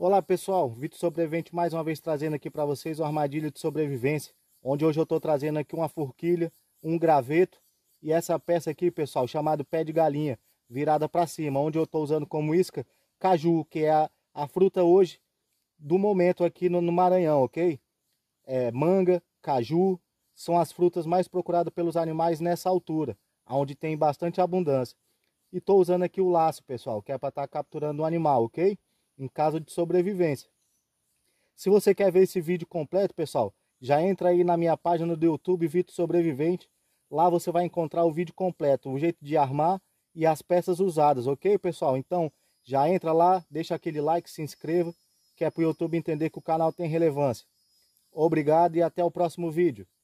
Olá pessoal, Vitor Sobrevivente mais uma vez trazendo aqui para vocês o armadilha de sobrevivência, onde hoje eu estou trazendo aqui uma forquilha, um graveto e essa peça aqui pessoal, chamado pé de galinha, virada para cima, onde eu estou usando como isca caju, que é a, a fruta hoje do momento aqui no, no Maranhão, ok? É, manga, caju, são as frutas mais procuradas pelos animais nessa altura, onde tem bastante abundância. E estou usando aqui o laço pessoal, que é para estar tá capturando o um animal, ok? em caso de sobrevivência. Se você quer ver esse vídeo completo, pessoal, já entra aí na minha página do YouTube Vitor Sobrevivente. Lá você vai encontrar o vídeo completo, o jeito de armar e as peças usadas, ok, pessoal? Então, já entra lá, deixa aquele like, se inscreva, que é para o YouTube entender que o canal tem relevância. Obrigado e até o próximo vídeo.